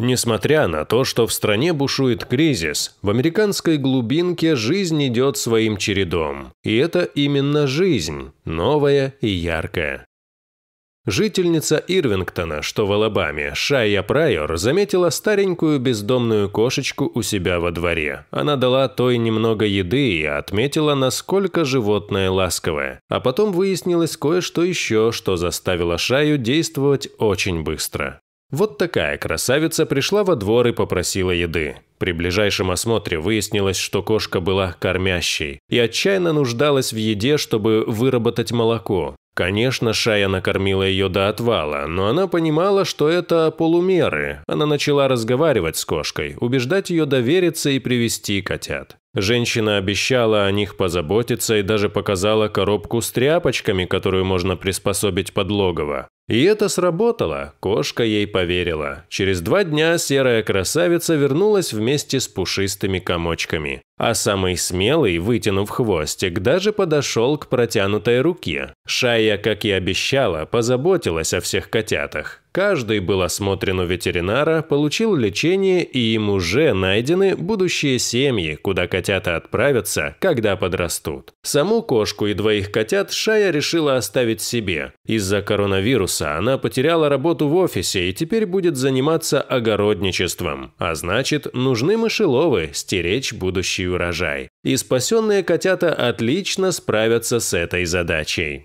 Несмотря на то, что в стране бушует кризис, в американской глубинке жизнь идет своим чередом. И это именно жизнь, новая и яркая. Жительница Ирвингтона, что в Алабаме, Шайя Прайор, заметила старенькую бездомную кошечку у себя во дворе. Она дала той немного еды и отметила, насколько животное ласковое. А потом выяснилось кое-что еще, что заставило Шаю действовать очень быстро. Вот такая красавица пришла во двор и попросила еды. При ближайшем осмотре выяснилось, что кошка была кормящей и отчаянно нуждалась в еде, чтобы выработать молоко. Конечно, Шая накормила ее до отвала, но она понимала, что это полумеры. Она начала разговаривать с кошкой, убеждать ее довериться и привести котят. Женщина обещала о них позаботиться и даже показала коробку с тряпочками, которую можно приспособить под логово. И это сработало, кошка ей поверила. Через два дня серая красавица вернулась вместе с пушистыми комочками. А самый смелый, вытянув хвостик, даже подошел к протянутой руке. Шая, как и обещала, позаботилась о всех котятах. Каждый был осмотрен у ветеринара, получил лечение и им уже найдены будущие семьи, куда котята отправятся, когда подрастут. Саму кошку и двоих котят Шая решила оставить себе. Из-за коронавируса она потеряла работу в офисе и теперь будет заниматься огородничеством. А значит, нужны мышеловы стеречь будущий урожай. И спасенные котята отлично справятся с этой задачей.